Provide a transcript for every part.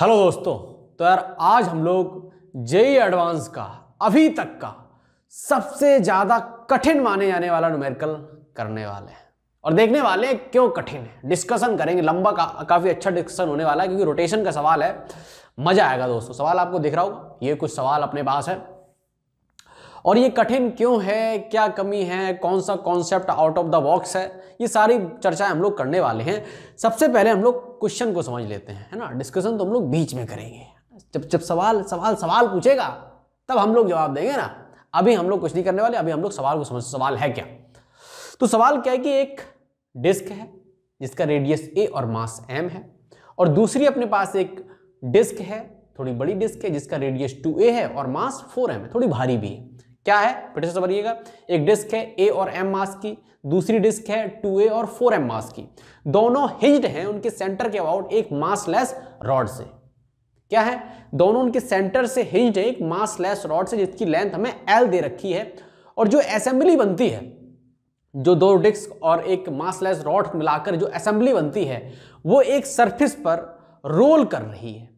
hello दोस्तों तो यार आज हम लोग जेई एडवांस का अभी तक का सबसे ज़्यादा कठिन माने जाने वाला नुमेरिकल करने वाले हैं और देखने वाले क्यों कठिन है डिस्कशन करेंगे लंबा का, काफ़ी अच्छा डिस्कशन होने वाला है क्योंकि रोटेशन का सवाल है मज़ा आएगा दोस्तों सवाल आपको दिख रहा होगा ये कुछ सवाल अपने पास है और ये कठिन क्यों है क्या कमी है कौन सा concept out of the box है ये सारी चर्चाएं हम लोग करने वाले हैं सबसे पहले हम लोग क्वेश्चन को समझ लेते हैं है ना डिस्कशन तो हम लोग बीच में करेंगे जब जब सवाल सवाल सवाल पूछेगा तब हम लोग जवाब देंगे ना अभी हम लोग कुछ नहीं करने वाले अभी हम लोग सवाल को समझ सवाल है क्या तो सवाल क्या है कि एक डिस्क है जिसका रेडियस ए और मास एम है और दूसरी अपने पास एक डिस्क है थोड़ी बड़ी डिस्क है जिसका रेडियस टू ए है और मास फोर एम है थोड़ी भारी भी है क्या है फिर से समझिएगा एक डिस्क है ए और एम मास की दूसरी डिस्क है टू ए और फोर एम मास की दोनों हिज्ड हैं उनके सेंटर के अबाउट एक मासलेस रॉड से क्या है दोनों उनके सेंटर से हिंज्ड है एक मासलेस रॉड से जिसकी लेंथ हमें एल दे रखी है और जो असेंबली बनती है जो दो डिस्क और एक मासलेस रॉड मिलाकर जो असेंबली बनती है वो एक सरफेस पर रोल कर रही है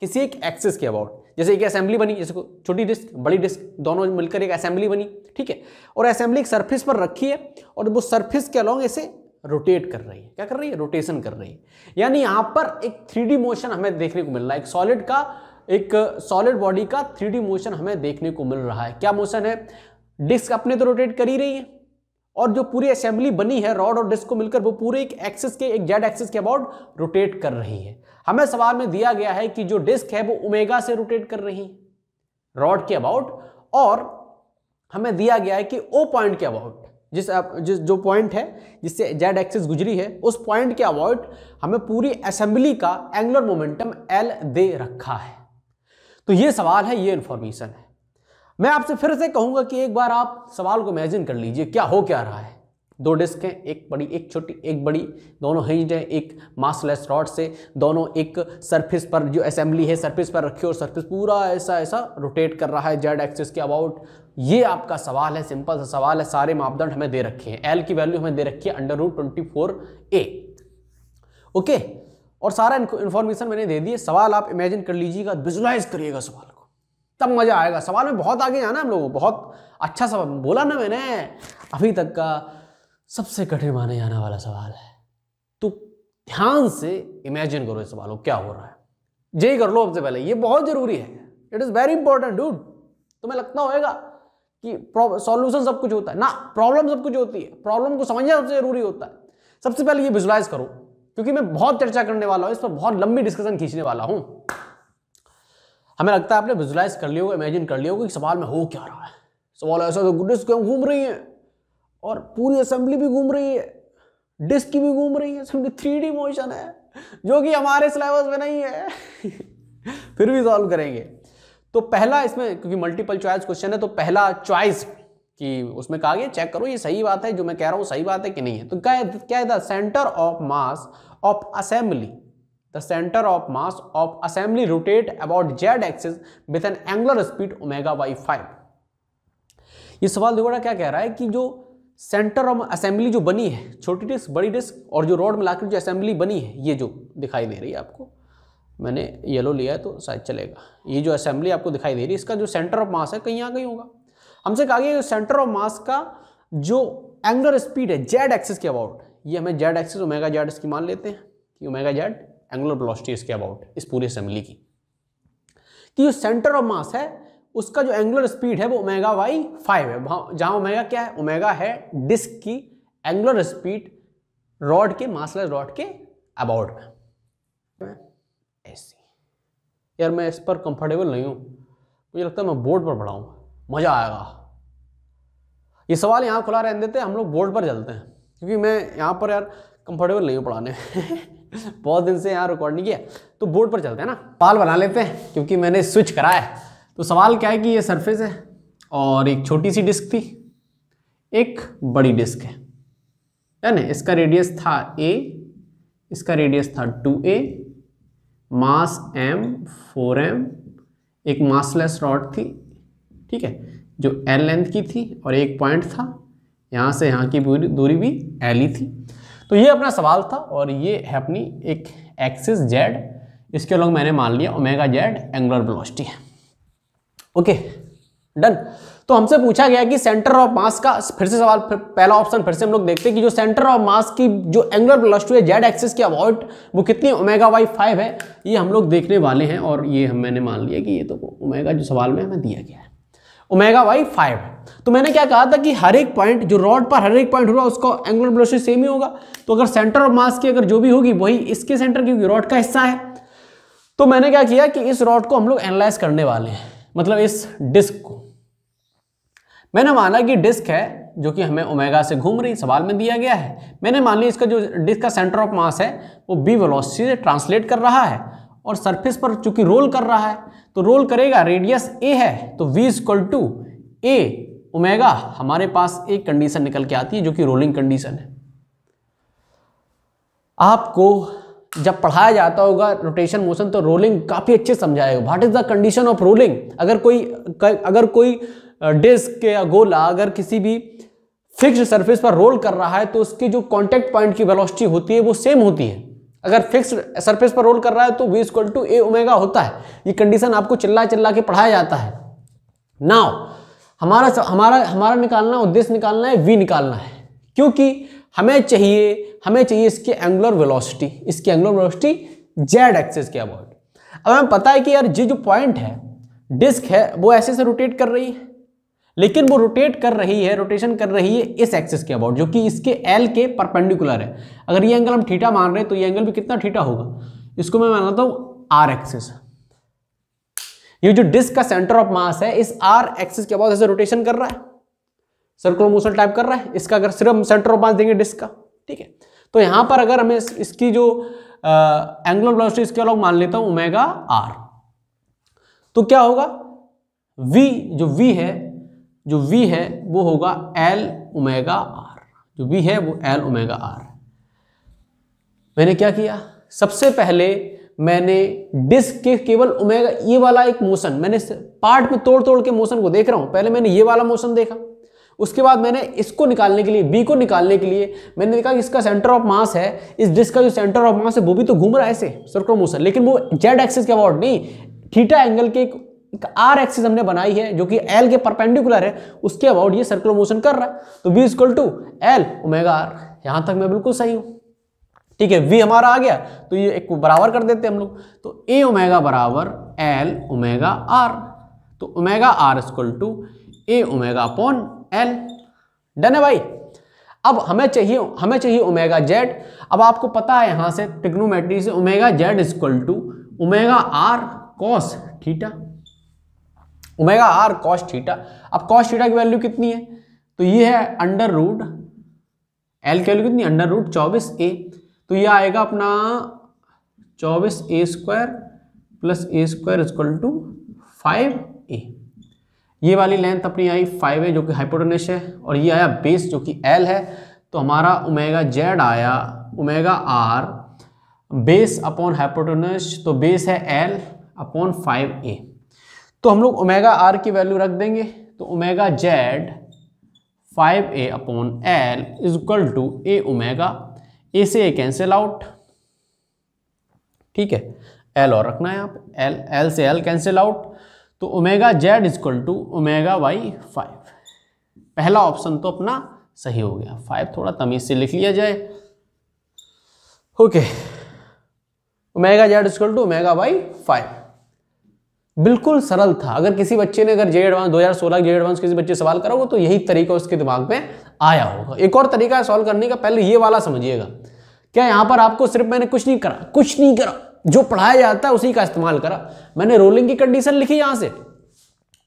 किसी एक एक्सिस के अबाउट जैसे एक असेंबली बनी जैसे छोटी डिस्क बड़ी डिस्क दोनों मिलकर एक असेंबली बनी ठीक है और असेंबली एक सरफेस पर रखी है और वो सरफेस के अलॉन्ग ऐसे रोटेट कर रही है क्या कर रही है रोटेशन कर रही है यानी यहाँ पर एक थ्री मोशन हमें देखने को मिल रहा है एक सॉलिड का एक सॉलिड बॉडी का थ्री मोशन हमें देखने को मिल रहा है क्या मोशन है डिस्क अपने तो रोटेट कर ही रही है और जो पूरी असेंबली बनी है रॉड और डिस्क को मिलकर वो पूरे एक एक्सिस के एक जेड एक्सिस के अबाउट रोटेट कर रही है हमें सवाल में दिया गया है कि जो डिस्क है वो ओमेगा से रोटेट कर रही रॉड के अबाउट और हमें दिया गया है कि ओ पॉइंट के अबाउट जिस, जिस जो पॉइंट है जिससे जेड एक्सिस गुजरी है उस पॉइंट के अबाउट हमें पूरी असेंबली का एंगुलर मोमेंटम एल दे रखा है तो ये सवाल है ये इंफॉर्मेशन है मैं आपसे फिर से कहूंगा कि एक बार आप सवाल को इमेजिन कर लीजिए क्या हो क्या रहा है दो डिस्क हैं एक बड़ी एक छोटी एक बड़ी दोनों हिंज हैं एक मासलेस रॉड से दोनों एक सरफेस पर जो असेंबली है सरफेस पर रखी और सरफेस पूरा ऐसा ऐसा रोटेट कर रहा है जेड एक्सिस के अबाउट ये आपका सवाल है सिंपल सा सवाल है सारे मापदंड हमें दे रखे हैं एल की वैल्यू हमें दे रखी है under root twenty four A okay और सारा इन्फॉर्मेशन मैंने दे दिए सवाल आप इमेजिन कर लीजिएगा विजुलाइज करिएगा सवाल को तब मज़ा आएगा सवाल में बहुत आगे जाना हम लोगों बहुत अच्छा सवाल बोला ना मैंने अभी तक का सबसे कठिन माने जाने वाला सवाल है तो ध्यान से इमेजिन करो इस सवाल को क्या हो रहा है जय कर लो सबसे पहले ये बहुत जरूरी है it is very important dude तुम्हें लगता होगा कि सॉल्यूशन सब कुछ होता है ना प्रॉब्लम सब कुछ होती है प्रॉब्लम को समझना सबसे जरूरी होता है सबसे पहले ये विजुलाइज करो क्योंकि मैं बहुत चर्चा करने वाला हूँ इस पर बहुत लंबी डिस्कशन खींचने वाला हूँ हमें लगता है आपने विजुलाइज कर लिया होगा इमेजिन कर लिया होगा कि सवाल में हो क्या रहा है सवाल ऐसा तो गुड्डिस क्यों घूम रही है और पूरी असेंबली भी घूम रही है डिस्क भी घूम रही है समझे थ्री डी मोशन है जो कि हमारे सिलेबस में नहीं है फिर भी सॉल्व करेंगे तो पहला इसमें क्योंकि मल्टीपल चॉइस क्वेश्चन है तो पहला चॉइस कि उसमें कहा गया चेक करो ये सही बात है जो मैं कह रहा हूँ सही बात है कि नहीं है तो क्या क्या है the centre of mass of assembly the centre of mass of assembly rotate about Z axis with an angular speed omega by five ये सवाल देखो क्या कह रहा है कि जो सेंटर ऑफ असेंबली जो बनी है छोटी डिस्क बड़ी डिस्क और जो रोड मिलाकर जो असेंबली बनी है ये जो दिखाई दे रही है आपको मैंने येलो लिया है तो शायद चलेगा ये जो असेंबली आपको दिखाई दे रही है इसका जो सेंटर ऑफ मास है कहीं आ कहीं होगा हमसे कहा गया सेंटर ऑफ मास का जो एंगुलर स्पीड है जेड एक्सिस के अबाउट ये हमें जेड एक्सिस ओमेगा जेड इसकी मान लेते हैं कि ओमेगा जेड एंगुलर ब्लॉस्टी इसके अबाउट इस पूरी असेंबली की कि जो सेंटर ऑफ मास है उसका जो एंगुलर स्पीड है वो ओमेगा वाई फाइव है जहां ओमेगा क्या है ओमेगा है डिस्क की एंगुलर स्पीड रॉड के मासलर रॉड के अबाउट में ऐसी यार मैं इस पर कंफर्टेबल नहीं हूँ मुझे लगता है मैं बोर्ड पर पढ़ाऊँ मज़ा आएगा ये सवाल यहाँ खुला रहने देते हम लोग बोर्ड पर चलते हैं क्योंकि मैं यहाँ पर यार कंफर्टेबल नहीं हूँ पढ़ाने बहुत दिन से यहाँ रिकॉर्ड नहीं किया तो बोर्ड पर चलते हैं ना पाल बना लेते हैं क्योंकि मैंने स्विच करा है तो सवाल क्या है कि ये सरफेस है और एक छोटी सी डिस्क थी एक बड़ी डिस्क है डन ना इसका रेडियस था ए इसका रेडियस था two A mass M four M एक मासलेस रॉड थी ठीक है जो एल लेंथ की थी और एक पॉइंट था यहाँ से यहाँ की दूरी भी एल ही थी तो ये अपना सवाल था और ये है अपनी एक एक्सिस जेड इसके लोग मैंने मान लिया ओमेगा जेड एंगुलर वेलोसिटी है ओके डन तो हमसे पूछा गया कि सेंटर ऑफ मास का फिर से सवाल फिर पहला ऑप्शन फिर से हम लोग देखते हैं कि जो सेंटर ऑफ मास की जो एंगुलर प्लस टू है जेड एक्सिस की अबाउट वो कितनी ओमेगा वाई फाइव है ये हम लोग देखने वाले हैं और ये हम मैंने मान लिया कि ये तो ओमेगा जो सवाल में हमें दिया गया है ओमेगा वाई फाइव तो मैंने क्या कहा था कि हर एक पॉइंट जो रॉड पर हर एक पॉइंट होगा उसका एंगुलर वेलोसिटी सेम ही होगा तो अगर सेंटर ऑफ मास की अगर जो भी होगी वही इसके सेंटर क्योंकि रॉड का हिस्सा है तो मैंने क्या किया कि इस रॉड को हम लोग एनालाइज करने वाले हैं मतलब इस डिस्क को मैंने माना कि डिस्क है जो कि हमें ओमेगा से घूम रही सवाल में दिया गया है मैंने मान लिया इसका जो डिस्क का सेंटर ऑफ मास है वो बी वेलोसिटी से ट्रांसलेट कर रहा है और सरफेस पर चूंकि रोल कर रहा है तो रोल करेगा रेडियस ए है तो V equal to A omega हमारे पास एक कंडीशन निकल के आती है जो कि रोलिंग कंडीशन है आपको जब पढ़ाया जाता होगा रोटेशन मोशन तो रोलिंग काफ़ी अच्छे समझाएगा what is the condition of rolling अगर कोई अगर कोई डिस्क या गोला अगर किसी भी फिक्स सरफेस पर रोल कर रहा है तो उसके जो कॉन्टेक्ट पॉइंट की वेलोसिटी होती है वो सेम होती है अगर फिक्स सरफेस पर रोल कर रहा है तो V equal to A omega होता है ये कंडीशन आपको चिल्ला चिल्ला के पढ़ाया जाता है नाव हमारा हमारा हमारा निकालना उद्देश्य निकालना है वी निकालना है क्योंकि हमें चाहिए हमें चाहिए इसकी एंगुलर वेलोसिटी इसकी एंगुलर वेलोसिटी जेड एक्सेस के अबाउट अब हमें पता है कि यार ये जो पॉइंट है डिस्क है वो ऐसे से रोटेट कर रही है लेकिन वो रोटेट कर रही है रोटेशन कर रही है इस एक्सेस के अबाउट जो कि इसके एल के परपेंडिकुलर है अगर ये एंगल हम ठीठा मान रहे हैं तो ये एंगल भी कितना ठीठा होगा इसको मैं मानता हूँ आर एक्सेस ये जो डिस्क का सेंटर ऑफ मास है इस आर एक्सेस के अबाउट ऐसे रोटेशन कर रहा है सर्कुलर मोशन टाइप कर रहा है इसका अगर सिर्फ सेंटर ऑफ मास देंगे डिस्क का ठीक है तो यहाँ पर अगर हमें इसकी जो एंगुलर वेलोसिटी इसके अलग मान लेता हूँ ओमेगा आर तो क्या होगा v जो v है जो v है वो होगा एल ओमेगा आर जो v है वो एल ओमेगा आर मैंने क्या किया सबसे पहले मैंने डिस्क के केवल ओमेगा ये वाला एक मोशन मैंने पार्ट में तोड़ तोड़ के मोशन को देख रहा हूं पहले मैंने ये वाला मोशन देखा उसके बाद मैंने इसको निकालने के लिए बी को निकालने के लिए मैंने देखा कि इसका सेंटर ऑफ मास है इस डिस्क का जो सेंटर ऑफ मास है वो भी तो घूम रहा है ऐसे सर्कुलर मोशन लेकिन वो जेड एक्सिस के अबाउट नहीं थीटा एंगल के एक आर एक्सिस हमने बनाई है जो कि एल के परपेंडिकुलर है उसके अबाउट ये सर्कुलर मोशन कर रहा है तो V equal to L omega R यहां तक मैं बिल्कुल सही हूँ ठीक है वी हमारा आ गया तो ये एक बराबर कर देते हैं हम लोग तो ए ओमेगा बराबर एल ओमेगा आर तो omega R is equal to A omega upon N done है भाई अब हमें चाहिए हमें चाहिए ओमेगा जेड अब आपको पता है यहां से टिक्नोमेट्री से omega Z is equal to omega R cos theta omega R cos theta अब कॉस ठीटा की वैल्यू कितनी है तो ये है अंडर रूट एल की वैल्यू कितनी अंडर रूट चौबीस ए तो ये आएगा अपना चौबीस A square plus A square is equal to five A ये वाली लेंथ अपनी आई फाइव है जो कि हाइपोटोनिश है और ये आया बेस जो कि एल है तो हमारा उमेगा जेड आया omega R base upon hypotenuse तो बेस है एल अपॉन फाइव ए तो हम लोग ओमेगा आर की वैल्यू रख देंगे तो omega Z five A upon L is equal to A omega A से ए कैंसिल आउट ठीक है एल और रखना है आप एल एल से एल कैंसिल आउट तो omega Z is equal to omega by five पहला ऑप्शन तो अपना सही हो गया फाइव थोड़ा तमीज से लिख लिया जाए okay omega Z is equal to omega by five बिल्कुल सरल था अगर किसी बच्चे ने अगर जे एडवांस 2016 जे एडवांस किसी बच्चे सवाल करा तो यही तरीका उसके दिमाग में आया होगा एक और तरीका है सॉल्व करने का पहले ये वाला समझिएगा क्या यहां पर आपको सिर्फ मैंने कुछ नहीं करा कुछ नहीं करा जो पढ़ाया जाता है उसी का इस्तेमाल करा मैंने रोलिंग की कंडीशन लिखी यहां से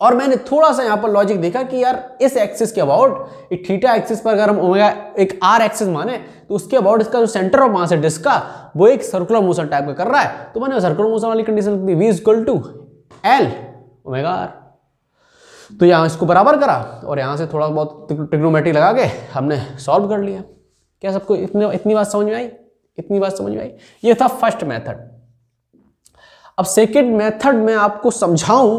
और मैंने थोड़ा सा यहां पर लॉजिक देखा कि यार इस एक्सिस के अबाउट थीटा एक्सिस पर अगर हम ओमेगा एक आर एक्सिस माने तो उसके अबाउट इसका जो सेंटर ऑफ मास है डिस्क का वो एक सर्कुलर मोशन टाइप का कर रहा है तो मैंने सर्कुलर मोशन वाली कंडीशन लिख दी V equal to L omega R तो यहाँ इसको बराबर करा और यहाँ से थोड़ा बहुत टिग्नोमेट्रिक लगा के हमने सॉल्व कर लिया क्या सबको इतने इतनी बात समझ में आई इतनी बात समझ में आई ये था फर्स्ट मेथड अब सेकेंड मेथड में आपको समझाऊं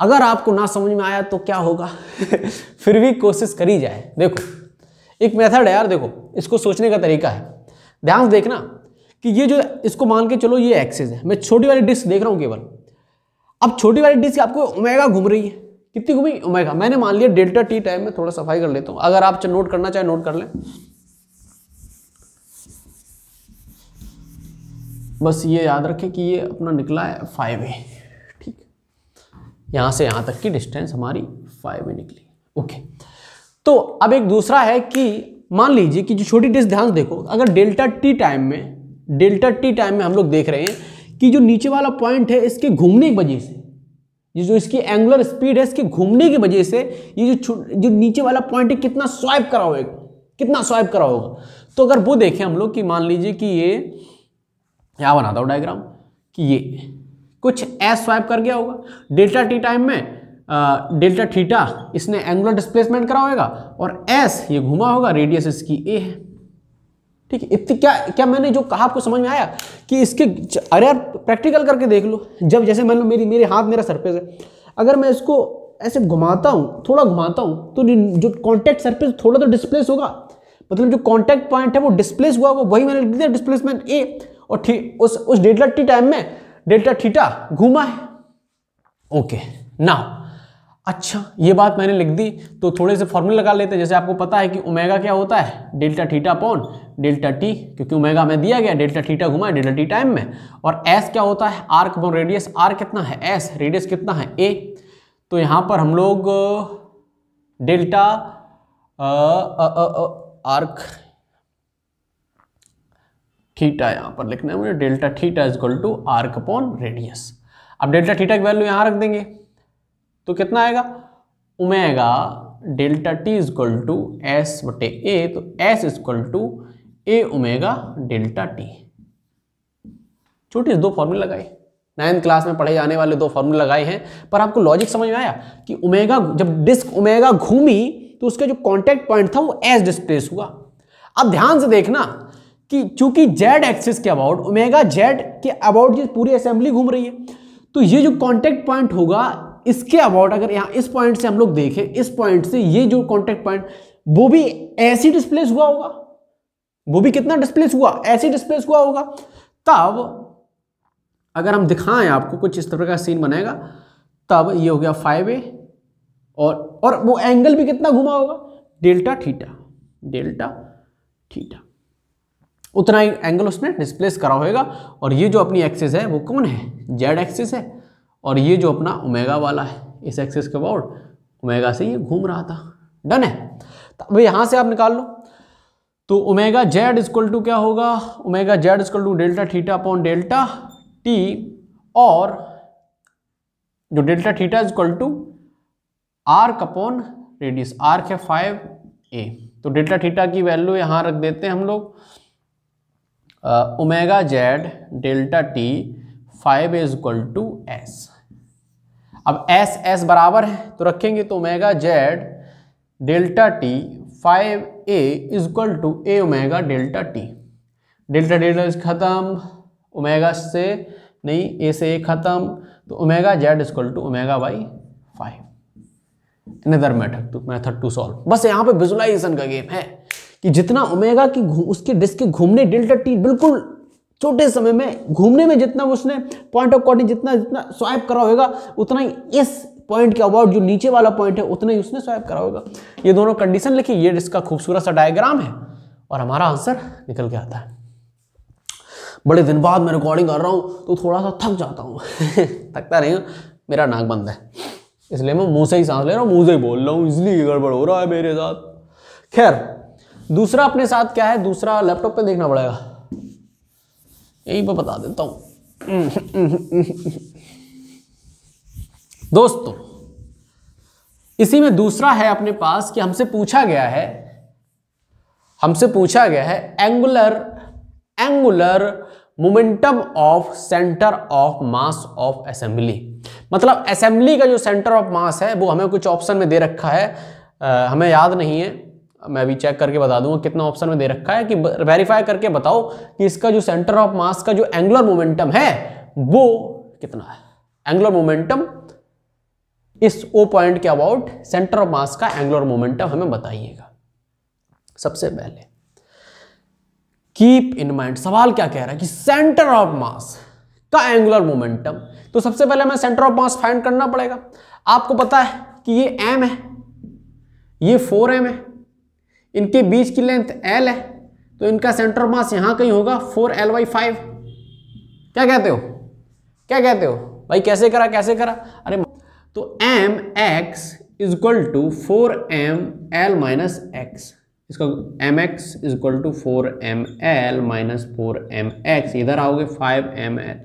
अगर आपको ना समझ में आया तो क्या होगा फिर भी कोशिश करी जाए देखो एक मेथड है यार देखो इसको सोचने का तरीका है ध्यान से देखना कि ये जो इसको मान के चलो ये एक्सेस है मैं छोटी वाली डिस्क देख रहा हूँ केवल अब छोटी वाली डिस्क आपको ओमेगा घूम रही है कितनी घूमी ओमेगा मैंने मान लिया डेल्टा टी टाइम में थोड़ा सफाई कर लेता हूँ अगर आप नोट करना चाहे नोट कर लें बस ये याद रखें कि ये अपना निकला है फाइव ए ठीक यहाँ से यहाँ तक की डिस्टेंस हमारी फाइव ए निकली ओके तो अब एक दूसरा है कि मान लीजिए कि जो छोटी डिस्ट ध्यान देखो अगर डेल्टा टी टाइम में डेल्टा टी टाइम में हम लोग देख रहे हैं कि जो नीचे वाला पॉइंट है इसके घूमने की वजह से ये जो इसकी एंगुलर स्पीड है इसके घूमने की वजह से ये जो जो नीचे वाला पॉइंट है कितना स्वाइप करा होगा कितना स्वाइप करा होगा तो अगर वो देखें हम लोग कि मान लीजिए कि ये यहाँ बनाता हूँ डायग्राम कि ये कुछ एस स्वाइप कर गया होगा डेल्टा टी टाइम में डेल्टा थीटा इसने एंगुलर डिस्प्लेसमेंट करा होगा और एस ये घुमा होगा रेडियस इसकी ए है ठीक है इतनी क्या क्या मैंने जो कहा आपको समझ में आया कि इसके अरे यार प्रैक्टिकल करके देख लो जब जैसे मान लो मेरी मेरे हाथ मेरा सरफेस है अगर मैं इसको ऐसे घुमाता हूँ थोड़ा घुमाता हूँ तो जो कॉन्टैक्ट सर्फेस थोड़ा तो डिस्प्लेस होगा मतलब जो कॉन्टैक्ट पॉइंट है वो डिस्प्लेस हुआ वो वही मैंने लिख दिया डिस्प्लेसमेंट ए और ठीक उस उस डेल्टा टी टाइम में डेल्टा थीटा घूमा है ओके ना अच्छा ये बात मैंने लिख दी तो थोड़े से फॉर्मूले लगा लेते हैं जैसे आपको पता है कि ओमेगा क्या होता है delta theta upon delta T क्योंकि ओमेगा में दिया गया डेल्टा थीटा घुमा है डेल्टा टी टाइम में और एस क्या होता है आर्क पॉन रेडियस आर कितना है एस रेडियस कितना है ए तो यहाँ पर हम लोग डेल्टा आर्क थीटा यहाँ पर लिखना है मुझे delta theta is equal to arc upon radius अब डेल्टा थीटा की वैल्यू यहाँ रख देंगे तो कितना आएगा omega delta T is equal to S बटे ए तो S is equal to A omega delta T छोटी दो फॉर्मूले लगाए नाइन्थ क्लास में पढ़े जाने वाले दो फॉर्मूले लगाए हैं पर आपको लॉजिक समझ में आया कि उमेगा जब डिस्क उमेगा घूमी तो उसका जो कॉन्टैक्ट पॉइंट था वो एस डिस्प्लेस हुआ अब ध्यान से देखना कि चूंकि जेड एक्सिस के अबाउट ओमेगा जेड के अबाउट ये पूरी असेंबली घूम रही है तो ये जो कॉन्टेक्ट पॉइंट होगा इसके अबाउट अगर यहाँ इस पॉइंट से हम लोग देखें इस पॉइंट से ये जो कॉन्टेक्ट पॉइंट वो भी ऐसी डिस्प्लेस हुआ होगा वो भी कितना डिस्प्लेस हुआ ऐसी डिस्प्लेस हुआ होगा तब अगर हम दिखाएं आपको कुछ इस तरह का सीन बनाएगा तब ये हो गया फाइव ए और और वो एंगल भी कितना घुमा होगा डेल्टा थीटा डेल्टा थीटा उतना ही एंगल उसने डिस्प्लेस करा होएगा और ये जो अपनी एक्सेस है वो कौन है जेड एक्सेस है और ये जो अपना ओमेगा वाला है इस एक्सेस के अबाउट ओमेगा से ये घूम रहा था डन है तो अब यहाँ से आप निकाल लो तो ओमेगा जेड इजक्ल टू क्या होगा omega Z is equal to delta theta upon delta T और जो delta theta is equal to arc upon radius arc है फाइव ए तो डेल्टा थीटा की वैल्यू यहाँ रख देते हैं हम लोग omega Z delta T five is equal to S अब एस एस बराबर है तो रखेंगे तो omega Z delta T five A is equal to A omega delta T delta delta खत्म ओमेगा से नहीं ए से ए खत्म तो omega Z equal to omega by five another method to method to solve बस यहाँ पे visualisation का गेम है कि जितना ओमेगा की उसके डिस्क के घूमने डेल्टा टी बिल्कुल छोटे समय में घूमने में जितना उसने पॉइंट ऑफ कॉर्डिंग जितना जितना स्वाइप करा होगा उतना ही इस पॉइंट के अबाउट जो नीचे वाला पॉइंट है उतना ही उसने स्वाइप करा होगा ये दोनों कंडीशन लिखी ये डिस्क का खूबसूरत सा डायग्राम है और हमारा आंसर निकल के आता है बड़े दिन बाद मैं रिकॉर्डिंग कर रहा हूँ तो थोड़ा सा थक जाता हूँ थकता नहीं हूँ मेरा नाक बंद है इसलिए मैं मुँह से ही सांस ले रहा हूँ मुँह से ही बोल रहा हूँ इसलिए गड़बड़ हो रहा है मेरे साथ खैर दूसरा अपने साथ क्या है दूसरा लैपटॉप पे देखना पड़ेगा यही पर बता देता हूं दोस्तों इसी में दूसरा है अपने पास कि हमसे पूछा गया है हमसे पूछा गया है angular angular momentum of center of mass of assembly मतलब असेंबली का जो सेंटर ऑफ मास है वो हमें कुछ ऑप्शन में दे रखा है आ, हमें याद नहीं है मैं भी चेक करके बता दूंगा कितना ऑप्शन में दे रखा है कि वेरीफाई करके बताओ कि इसका जो सेंटर ऑफ मास का जो एंगुलर मोमेंटम है वो कितना है एंगुलर मोमेंटम इस ओ पॉइंट के अबाउट सेंटर ऑफ मास का एंगुलर मोमेंटम हमें बताइएगा सबसे पहले कीप इन माइंड सवाल क्या कह रहा है कि सेंटर ऑफ मास का एंगुलर मोमेंटम तो सबसे पहले हमें सेंटर ऑफ मास फाइंड करना पड़ेगा आपको पता है कि ये एम है ये फोर एम है इनके बीच की लेंथ एल है तो इनका सेंटर मास यहाँ कहीं होगा फोर एल वाई फाइव क्या कहते हो क्या कहते हो भाई कैसे करा कैसे करा अरे तो M X is equal to four M L minus X इसका M X is equal to four M L minus four M X इधर आओगे five M L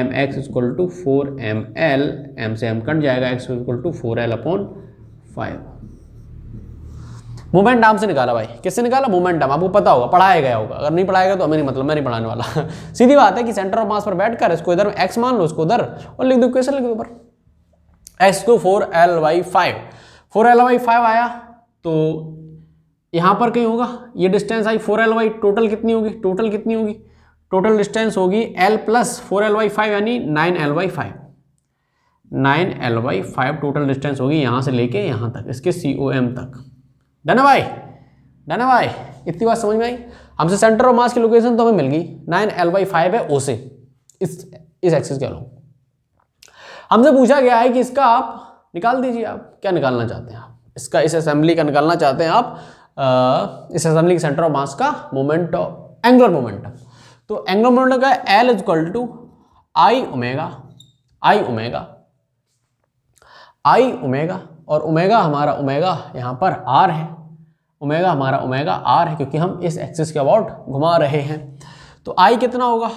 M X equal to four M L M से M cut जाएगा X equal to four L upon five momentum से निकाला भाई किससे निकाला momentum आपको पता होगा पढ़ाया गया होगा अगर नहीं पढ़ाएगा तो हमें नहीं मतलब मैं नहीं पढ़ाने वाला सीधी बात है कि सेंटर ऑफ मास पर बैठकर इसको इधर एक्स मान लो उसको उधर और लिख दो क्वेश्चन लिख दो ऊपर एक्स को four L by five four L by five आया तो यहाँ पर कहीं होगा ये डिस्टेंस आई फोर एल वाई टोटल कितनी होगी टोटल कितनी होगी टोटल डिस्टेंस होगी L plus four L by five यानी nine L by five nine L by five total distance होगी यहाँ से लेके यहाँ तक इसके सी ओ एम तक डन भाई डन भाई इतनी बात समझ में आई हमसे सेंटर ऑफ मास की लोकेशन तो हमें मिल गई नाइन एल बाई फाइव है ओ से इस इस एक्सिस के अलोंग हमसे पूछा गया है कि इसका आप निकाल दीजिए आप क्या निकालना चाहते हैं आप इसका इस असेंबली का निकालना चाहते हैं आप इस असेंबली के सेंटर ऑफ मास का मोमेंट एंगुलर मोमेंटम तो एंगुलर मोमेंटम का L is equal to I omega I omega I omega और ओमेगा हमारा ओमेगा यहां पर आर है ओमेगा हमारा ओमेगा आर है क्योंकि हम इस एक्सिस के अबाउट घुमा रहे हैं तो आई कितना होगा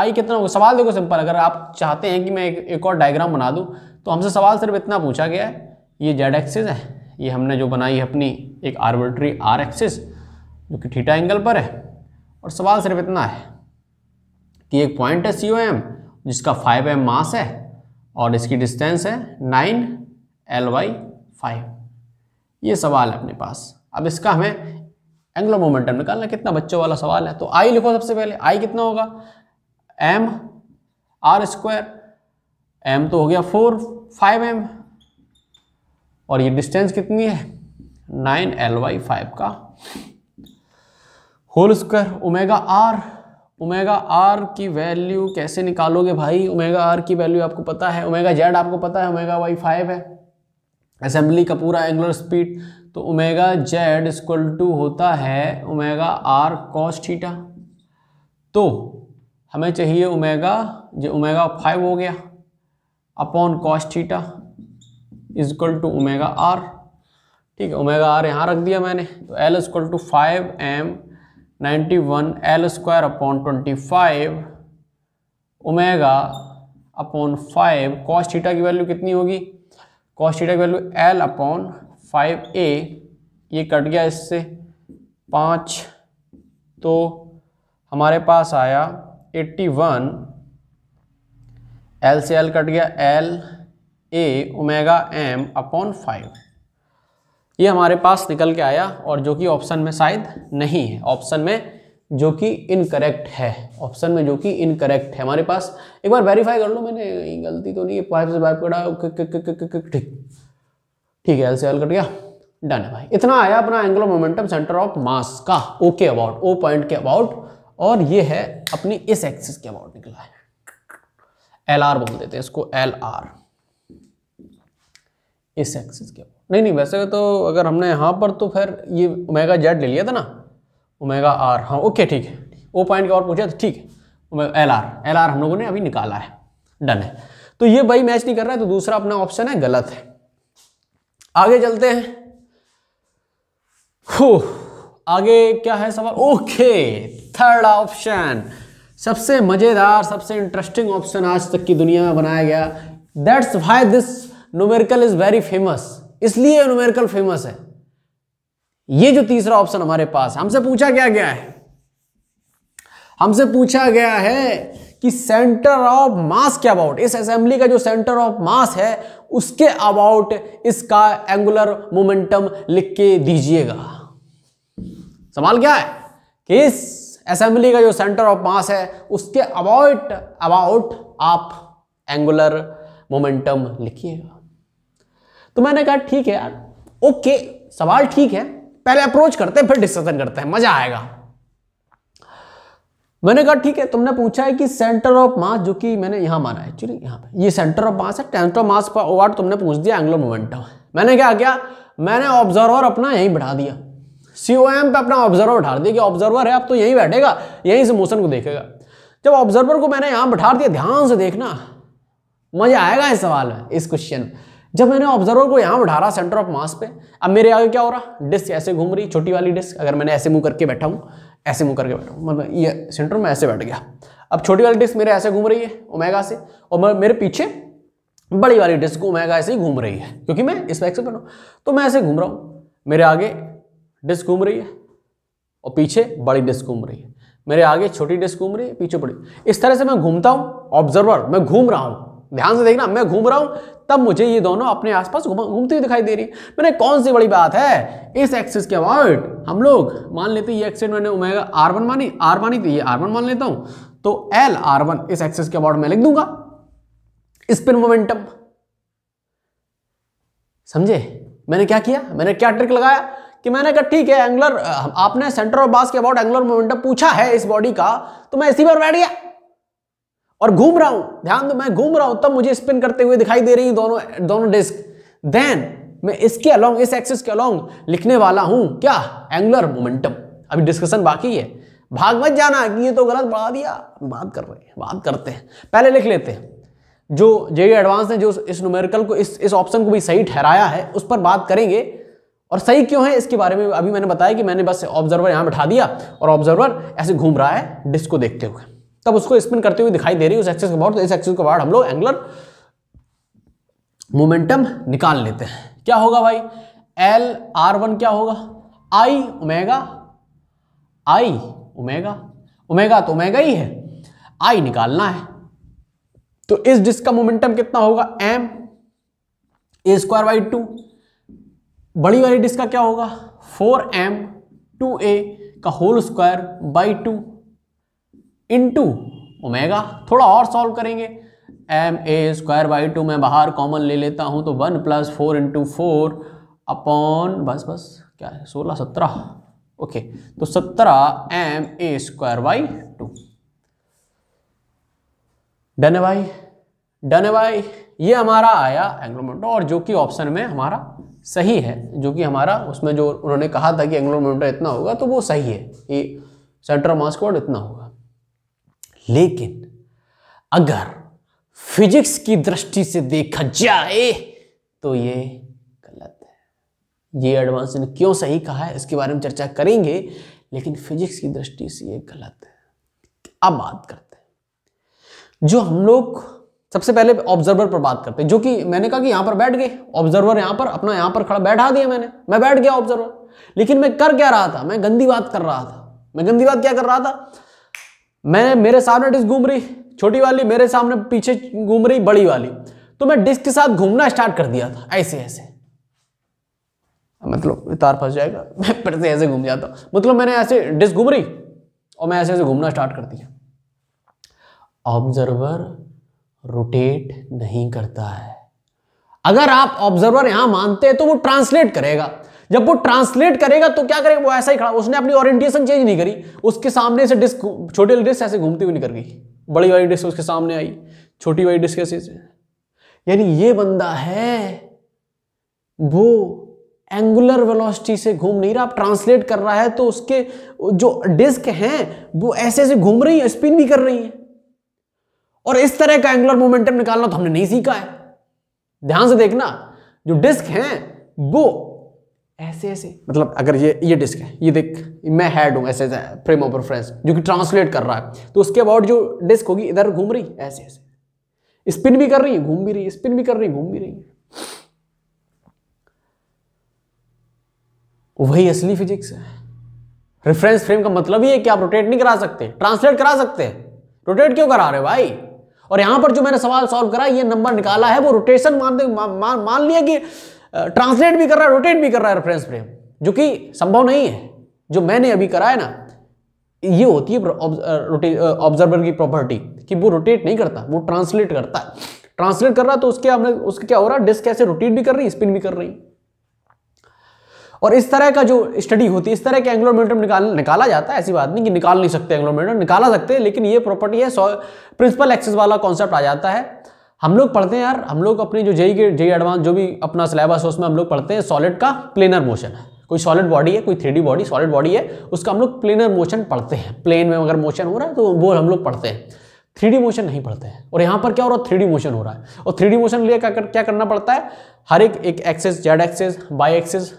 आई कितना होगा सवाल देखो सिंपल अगर आप चाहते हैं कि मैं एक, एक और डायग्राम बना दूँ तो हमसे सवाल सिर्फ इतना पूछा गया है ये जेड एक्सिस है ये हमने जो बनाई है अपनी एक आर्बिट्री आर एक्सिस जो कि ठीठा एंगल पर है और सवाल सिर्फ इतना है कि एक पॉइंट है सी ओ एम जिसका फाइव एम मास है और इसकी डिस्टेंस है नाइन एल वाई फाइव ये सवाल है अपने पास अब इसका हमें एंगुलर मोमेंटम निकालना कितना बच्चों वाला सवाल है तो आई लिखो सबसे पहले आई कितना होगा एम आर स्क्वायर एम तो हो गया फोर फाइव एम और ये डिस्टेंस कितनी है नाइन एल वाई फाइव का whole square omega R omega R की वैल्यू कैसे निकालोगे भाई ओमेगा आर की वैल्यू आपको पता है ओमेगा जेड आपको पता है ओमेगा वाई फाइव है असेंबली का पूरा एंगुलर स्पीड तो ओमेगा जेड इक्वल टू होता है ओमेगा आर कॉस थीटा तो हमें चाहिए ओमेगा जो ओमेगा फाइव हो गया upon cos theta is equal to omega R ठीक है ओमेगा आर यहाँ रख दिया मैंने तो L equal to five M ninety one L square upon twenty five omega upon five cos theta की वैल्यू कितनी होगी कॉस थीटा की value L upon five A ये कट गया इससे पाँच तो हमारे पास आया एट्टी वन एल से एल कट गया L A omega M upon five ये हमारे पास निकल के आया और जो कि ऑप्शन में शायद नहीं है ऑप्शन में जो कि इनकरेक्ट है ऑप्शन में जो कि इनकरेक्ट है हमारे पास एक बार वेरीफाई कर लो मैंने गलती तो नहीं है पाइप से पाइप कटा ठीक ठीक है एल से एल कट गया डन है भाई इतना आया अपना angular momentum center of mass का ओ के अबाउट ओ पॉइंट के अबाउट और ये है अपनी इस एक्सिस के अबाउट निकला है एल आर बोल देते हैं इसको एल आर इस एक्सिस के अबाउट नहीं नहीं वैसे तो अगर हमने यहाँ पर तो फिर ये ओमेगा जेड ले लिया था ना ओमेगा आर हाँ ओके ठीक है ओ पॉइंट के और पूछा तो ठीक है एल आर एल आर हम लोगों ने अभी निकाला है डन है तो ये भाई मैच नहीं कर रहा है तो दूसरा अपना ऑप्शन है गलत है आगे चलते हैं हो आगे क्या है सवाल ओके थर्ड ऑप्शन सबसे मज़ेदार सबसे इंटरेस्टिंग ऑप्शन आज तक की दुनिया में बनाया गया that's why this numerical is very famous इसलिए नोमेरिकल फेमस है ये जो तीसरा ऑप्शन हमारे पास हमसे पूछा क्या गया है हमसे पूछा गया है कि सेंटर ऑफ मास के अबाउट इस असेंबली का जो सेंटर ऑफ मास है उसके अबाउट इसका एंगुलर मोमेंटम लिख के दीजिएगा सवाल क्या है कि इस असेंबली का जो सेंटर ऑफ मास है उसके अबाउट अबाउट आप एंगुलर मोमेंटम लिखिएगा तो मैंने कहा ठीक है यार ओके सवाल ठीक है पहले अप्रोच करते हैं फिर डिस्कशन करते हैं मजा आएगा मैंने कहा ठीक है तुमने पूछा है कि सेंटर ऑफ मास जो कि मैंने यहाँ माना है एक्चुअली यहाँ पे ये सेंटर ऑफ मास है टेंटर ऑफ मास पर वाट तुमने पूछ दिया एंग्लो मोमेंटम मैंने क्या किया मैंने ऑब्जर्वर अपना यहीं बढ़ा दिया सी ओ एम पर अपना ऑब्जर्वर बढ़ा दिया कि ऑब्जर्वर है अब तो यहीं बैठेगा यहीं से मोशन को देखेगा जब ऑब्जर्वर को मैंने यहाँ बैठा दिया ध्यान से देखना मजा आएगा इस सवाल में इस क्वेश्चन में जब मैंने ऑब्जर्वर को यहाँ बढ़ा रहा सेंटर ऑफ मास पे अब मेरे आगे क्या हो रहा डिस्क ऐसे घूम रही छोटी वाली डिस्क अगर मैंने ऐसे मुंह करके बैठा हूँ ऐसे मुँह करके मतलब ये सेंटर में ऐसे बैठ गया अब छोटी वाली डिस्क मेरे ऐसे घूम रही है ओमेगा से और मेरे पीछे बड़ी वाली डिस्क ओमेगा ऐसे ही घूम रही है क्योंकि मैं इस बाइक से बैठा हूँ तो मैं ऐसे घूम रहा हूँ मेरे आगे डिस्क घूम रही है और पीछे बड़ी डिस्क घूम रही है मेरे आगे छोटी डिस्क घूम रही है पीछे बड़ी इस तरह से मैं घूमता हूँ ऑब्जर्वर मैं घूम रहा हूँ ध्यान से देखना मैं घूम रहा हूं तब मुझे ये दोनों अपने आसपास घूमती हुई दिखाई दे रही है मैंने कौन सी बड़ी बात है इस एक्सिस के अबाउट हम लोग मान लेते ये एक्सिस मैंने उमेगा आर वन मानी आर मानी तो ये आर वन मान लेता हूं तो एल आर वन इस एक्सिस के अबाउट मैं लिख दूंगा स्पिन मोमेंटम समझे मैंने क्या किया मैंने क्या ट्रिक लगाया कि मैंने कहा ठीक है एंगुलर आपने सेंटर ऑफ बास के अबाउट एंगुलर मोमेंटम पूछा है इस बॉडी का तो मैं इसी पर बैठ गया और घूम रहा हूं ध्यान दो मैं घूम रहा हूं तब मुझे स्पिन करते हुए दिखाई दे रही दोनों दोनों डिस्क देन मैं इसके अलोंग इस एक्सिस के अलोंग लिखने वाला हूं क्या एंगुलर मोमेंटम अभी डिस्कशन बाकी है भाग मत जाना कि ये तो गलत बढ़ा दिया बात कर रहे हैं बात करते हैं पहले लिख लेते हैं जो जे एडवांस ने जो इस न्यूमेरिकल को इस इस ऑप्शन को भी सही ठहराया है उस पर बात करेंगे और सही क्यों है इसके बारे में अभी मैंने बताया कि मैंने बस ऑब्जर्वर यहाँ बैठा दिया और ऑब्जर्वर ऐसे घूम रहा है डिस्क को देखते हुए तब उसको स्पिन करते हुए दिखाई दे रही है उस एक्सेस के बाहर तो इस एक्सेस के बाहर हम लोग एंगुलर मोमेंटम निकाल लेते हैं क्या होगा भाई एल आर वन क्या होगा I omega I omega omega तो उमेगा ही है आई निकालना है तो इस डिस्क का मोमेंटम कितना होगा M A square by two बड़ी वाली डिस्क का क्या होगा फोर एम टू ए का whole square by two into omega थोड़ा और सॉल्व करेंगे M A square by two मैं बाहर कॉमन ले लेता हूँ तो one plus four into four upon बस बस क्या है सोलह सत्रह ओके तो सत्रह M A square by two done by done by ये हमारा आया एंग्लोमीटर और जो कि ऑप्शन में हमारा सही है जो कि हमारा उसमें जो उन्होंने कहा था कि एंग्लोमीटर इतना होगा तो वो सही है ये सेंट्रल मास्कोड इतना होगा लेकिन अगर फिजिक्स की दृष्टि से देखा जाए तो ये गलत है ये एडवांस ने क्यों सही कहा है इसके बारे में चर्चा करेंगे लेकिन फिजिक्स की दृष्टि से ये गलत है अब बात करते हैं जो हम लोग सबसे पहले ऑब्जर्वर पर बात करते हैं जो कि मैंने कहा कि यहां पर बैठ गए ऑब्जर्वर यहां पर अपना यहां पर खड़ा बैठा दिया मैंने मैं बैठ गया ऑब्जर्वर लेकिन मैं कर क्या रहा था मैं गंदी बात कर रहा था मैं गंदी बात क्या कर रहा था मैं मेरे सामने डिस्क घूम रही छोटी वाली मेरे सामने पीछे घूम रही बड़ी वाली तो मैं डिस्क के साथ घूमना स्टार्ट कर दिया था ऐसे ऐसे मतलब तार फंस जाएगा मैं फिर से ऐसे घूम जाता मतलब मैंने ऐसे डिस्क घूम रही और मैं ऐसे ऐसे घूमना स्टार्ट कर दिया ऑब्जर्वर रोटेट नहीं करता है अगर आप ऑब्जर्वर यहां मानते हैं तो वो ट्रांसलेट करेगा जब वो ट्रांसलेट करेगा तो क्या करेगा वो ऐसा ही खड़ा उसने अपनी ओरिएंटेशन चेंज नहीं करी उसके सामने से डिस्क छोटी डिस्क ऐसे घूमती हुई निकल गई बड़ी वाली डिस्क उसके सामने आई छोटी वाली डिस्क ऐसे यानी ये बंदा है वो एंगुलर वेलोसिटी से घूम नहीं रहा आप ट्रांसलेट कर रहा है तो उसके जो डिस्क हैं वो ऐसे ऐसे घूम रही है स्पिन भी कर रही है और इस तरह का एंगुलर मोमेंटम निकालना तो हमने नहीं सीखा है ध्यान से देखना जो डिस्क है वो ऐसे ऐसे मतलब अगर ये ये डिस्क है ये देख मैं हेड हूँ ऐसे ऐसे फ्रेम ऑफ रेफरेंस जो कि ट्रांसलेट कर रहा है तो उसके अबाउट जो डिस्क होगी इधर घूम रही ऐसे ऐसे स्पिन भी कर रही है घूम भी रही है स्पिन भी कर रही घूम भी रही है वही असली फिजिक्स है रेफरेंस फ्रेम का मतलब ही है कि आप रोटेट नहीं करा सकते ट्रांसलेट करा सकते रोटेट क्यों करा रहे भाई और यहां पर जो मैंने सवाल सॉल्व करा ये नंबर निकाला है वो रोटेशन मान मान, लिया कि ट्रांसलेट भी कर रहा है रोटेट भी कर रहा है रेफरेंस फ्रेम जो कि संभव नहीं है जो मैंने अभी करा है ना ये होती है ऑब्जर्वर की प्रॉपर्टी कि वो रोटेट नहीं करता वो ट्रांसलेट करता है ट्रांसलेट कर रहा तो उसके हमने उसके क्या हो रहा है डिस्क कैसे रोटेट भी कर रही स्पिन भी कर रही और इस तरह का जो स्टडी होती है इस तरह के एंग्लोमीटर निकाल निकाला जाता है ऐसी बात नहीं कि निकाल नहीं सकते एंग्लोमेट्रम निकाला सकते हैं लेकिन ये प्रॉपर्टी है प्रिंसिपल एक्सेस वाला कॉन्सेप्ट आ जाता है हम लोग पढ़ते हैं यार हम लोग अपने जो जेई के जेई एडवांस जो भी अपना सिलेबस है उसमें हम लोग पढ़ते हैं सॉलिड का प्लेनर मोशन है कोई सॉलिड बॉडी है कोई थ्री बॉडी सॉलिड बॉडी है उसका हम लोग प्लेनर मोशन पढ़ते हैं प्लेन में अगर मोशन हो रहा है तो वो हम लोग पढ़ते हैं थ्री मोशन नहीं पढ़ते हैं और यहाँ पर क्या हो रहा है थ्री मोशन हो रहा है और थ्री मोशन लिए क्या, कर, क्या करना पड़ता है हर एक एक axis Z axis Y axis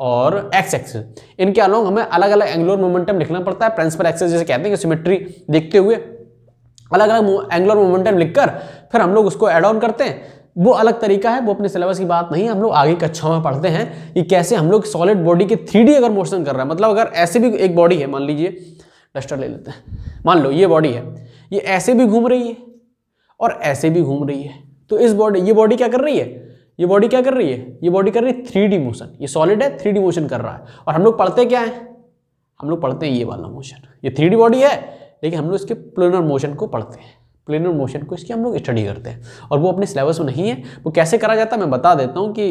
और एक्स एक्सेस इनके अलॉन्ग हमें अलग अलग एंगुलर मोमेंटम लिखना पड़ता है प्रिंसिपल एक्सेस जैसे कहते हैं सिमेट्री देखते हुए अलग अलग एंगुलर मोमेंटम लिखकर फिर हम लोग उसको एड ऑन करते हैं वो अलग तरीका है वो अपने सिलेबस की बात नहीं है हम लोग आगे कक्षा में पढ़ते हैं कि कैसे हम लोग सॉलिड बॉडी के थ्री अगर मोशन कर रहा है मतलब अगर ऐसे भी एक बॉडी है मान लीजिए डस्टर ले लेते हैं मान लो ये बॉडी है ये ऐसे भी घूम रही है और ऐसे भी घूम रही है तो इस बॉडी ये बॉडी क्या कर रही है ये बॉडी क्या कर रही है ये बॉडी कर रही है थ्री डी मोशन ये सॉलिड है थ्री डी मोशन कर रहा है और हम लोग पढ़ते क्या है हम लोग पढ़ते हैं ये वाला मोशन ये थ्री डी बॉडी है लेकिन हम लोग इसके प्लेनर मोशन को पढ़ते हैं प्लेनर मोशन को इसकी हम लोग स्टडी करते हैं और वो अपने सिलेबस में नहीं है वो कैसे करा जाता है मैं बता देता हूँ कि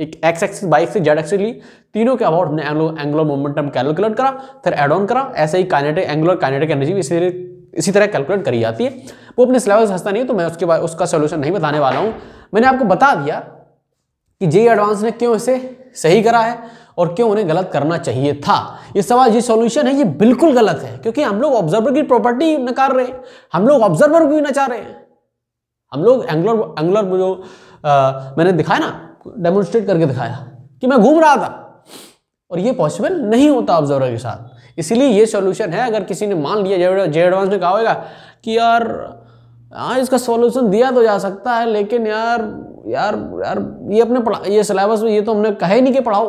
एक एक्स एक्सिस बाइक से जेड एक्सिस ली तीनों के अबाउट हमने एंगुलर मोमेंटम कैलकुलेट करा फिर एड ऑन करा ऐसे ही काइनेटिक एंगुलर काइनेटिक एनर्जी भी इसी तरह कैलकुलेट करी जाती है वो अपने सिलेबस हंसता नहीं तो मैं उसके बाद उसका सोल्यूशन नहीं बताने वाला हूँ मैंने आपको बता दिया कि जे एडवांस e ने क्यों इसे सही करा है और क्यों उन्हें गलत करना चाहिए था ये सवाल ये सॉल्यूशन है ये बिल्कुल गलत है क्योंकि हम लोग ऑब्जर्वर की प्रॉपर्टी नकार रहे हैं हम लोग ऑब्जर्वर भी नचा रहे हैं हम लोग एंगुलर एंगुलर जो आ, मैंने दिखाया ना डेमोन्स्ट्रेट करके दिखाया कि मैं घूम रहा था और ये पॉसिबल नहीं होता ऑब्जर्वर के साथ इसीलिए ये सोल्यूशन है अगर किसी ने मान लिया जे एडवांस e ने कहा होगा कि यार हाँ इसका सॉल्यूशन दिया तो जा सकता है लेकिन यार यार यार ये अपने पढ़ा ये सिलेबस में ये तो हमने कहा नहीं कि पढ़ाओ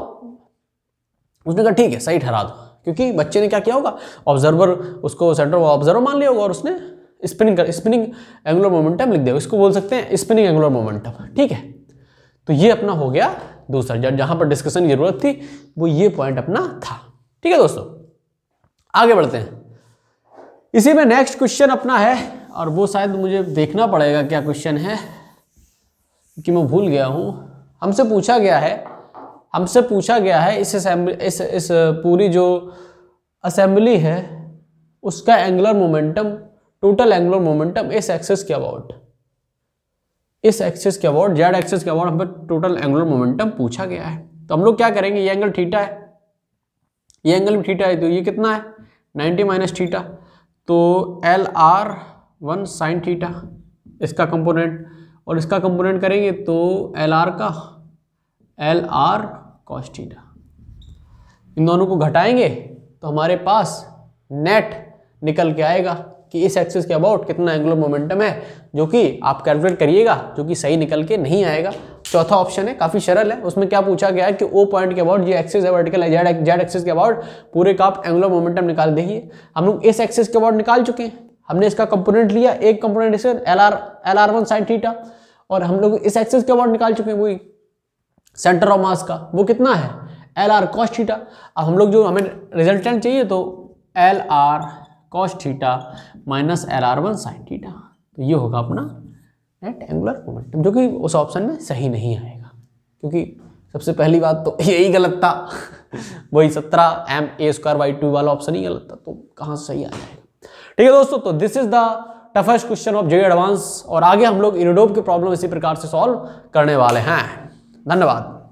उसने कहा ठीक है सही ठहरा दो क्योंकि बच्चे ने क्या किया होगा ऑब्जर्वर उसको सेंटर ऑब्जर्वर मान लिया होगा और उसने स्पिनिंग कर स्पिनिंग एंगुलर मोमेंटम लिख दिया इसको बोल सकते हैं स्पिनिंग एंगुलर मोमेंटम ठीक है तो ये अपना हो गया दूसरा जब जहाँ पर डिस्कशन की जरूरत थी वो ये पॉइंट अपना था ठीक है दोस्तों आगे बढ़ते हैं इसी में नेक्स्ट क्वेश्चन अपना है और वो शायद मुझे देखना पड़ेगा क्या क्वेश्चन है कि मैं भूल गया हूँ हमसे पूछा गया है हमसे पूछा गया है इस असेंबली इस इस पूरी जो असेंबली है उसका angular momentum total angular momentum इस एक्सेस के अबाउट इस एक्सेस के अबाउट जेड एक्सेस के अबाउट हमें टोटल एंगुलर मोमेंटम पूछा गया है तो हम लोग क्या करेंगे ये एंगल ठीठा है ये एंगल भी ठीठा है तो ये कितना है नाइन्टी माइनस ठीठा तो L R one sine theta इसका कंपोनेंट और इसका कंपोनेंट करेंगे तो एल आर का एल आर कॉस थीटा इन दोनों को घटाएंगे तो हमारे पास नेट निकल के आएगा कि इस एक्सिस के अबाउट कितना एंगुलर मोमेंटम है जो कि आप कैलकुलेट करिएगा जो कि सही निकल के नहीं आएगा चौथा ऑप्शन है काफ़ी सरल है उसमें क्या पूछा गया है कि ओ पॉइंट के अबाउट ये एक्सिस है वर्टिकल जेड जेड एक्सिस के अबाउट पूरे का आप एंगुलर मोमेंटम निकाल देंगे हम लोग इस एक्सिस के अबाउट निकाल चुके हैं हमने इसका कंपोनेंट लिया एक कंपोनेंट इसका L R L R one sine theta और हम लोग इस एक्सेस के अमाउंट निकाल चुके हैं वही सेंटर ऑफ मास का वो कितना है एल आर कॉस्ट थीटा अब हम लोग जो हमें रिजल्टेंट चाहिए तो L R cos theta minus L R one sine theta तो ये होगा अपना नेट एंगुलर मोमेंटम जो कि उस ऑप्शन में सही नहीं आएगा क्योंकि सबसे पहली बात तो यही गलत था वही सत्रह M A square by two वाला ऑप्शन ही गलत था तो कहाँ से सही आ जाएगा ठीक है दोस्तों तो this is the toughest question of J advanced और आगे हम लोग इनडोब की प्रॉब्लम इसी प्रकार से सॉल्व करने वाले हैं धन्यवाद